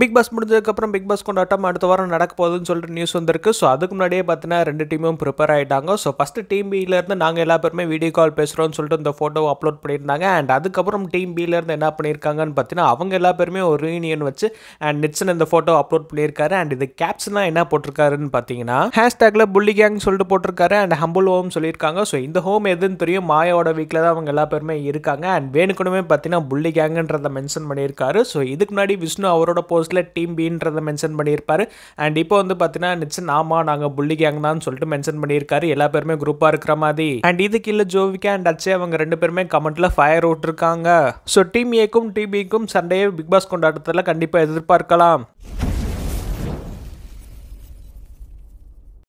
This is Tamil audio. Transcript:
பிக் பாஸ் முடிஞ்சதுக்கப்புறம் பிக் பாஸ் கொண்டாட்டம் அடுத்த வாரம் நடக்க போகுதுன்னு சொல்லிட்டு நியூஸ் வந்திருக்கு ஸோ அதுக்கு முன்னாடியே பார்த்தீங்கன்னா ரெண்டு டீமும் ப்ரிப்பேர் ஆகிட்டாங்க ஸோ ஃபஸ்ட்டு டீம் பியிலேருந்து நாங்கள் எல்லா பேருமே வீடியோ கால் பேசுகிறோம்னு சொல்லிட்டு இந்த ஃபோட்டோவை அப்லோட் பண்ணியிருந்தாங்க அண்ட் அதுக்கப்புறம் டீம் பியிலேருந்து என்ன பண்ணியிருக்காங்கன்னு பார்த்தீங்கன்னா அவங்க எல்லா பேருமே ஒரு யூனியன் வச்சு அண்ட் நிச்சன் இந்த ஃபோட்டோ அப்லோட் பண்ணியிருக்காரு அண்ட் இது கேப்ஷன்லாம் என்ன போட்டிருக்காருன்னு பார்த்தீங்கன்னா ஹேஷ்டேக்கில் புள்ளி கேங் சொல்லிட்டு போட்டிருக்காரு அண்ட் ஹம்புல் ஹோம் சொல்லியிருக்காங்க ஸோ இந்த ஹோம் எதுன்னு தெரியும் மாயோட வீக்கில் தான் அவங்க எல்லா பேருமே இருக்காங்க அண்ட் வேணுக்குனுமே பார்த்தீங்கன்னா புள்ளி கேங்குன்றதை மென்ஷன் பண்ணியிருக்காரு ஸோ இதுக்கு முன்னாடி விஷ்ணு அவரோட போஸ்ட்டில் டீம் பின்றதை மென்ஷன் பண்ணியிருப்பார் அண்ட் இப்போ வந்து பார்த்தீங்கன்னா நிச்சயம் ஆமாம் நாங்கள் புள்ளி கேங் தான் சொல்லிட்டு மென்ஷன் பண்ணியிருக்காரு எல்லா பேருமே குரூப்பாக இருக்கிற மாதிரி அண்ட் இது கீழே ஜோவிக்கா அண்ட் அச்சே அவங்க ரெண்டு பேருமே கமெண்ட்டில் ஃபயர் விட்டுருக்காங்க ஸோ டீம் ஏக்கும் டிபிக்கும் சண்டையை பிக் பாஸ் கொண்டாட்டத்தில் கண்டிப்பாக எதிர்பார்க்கலாம்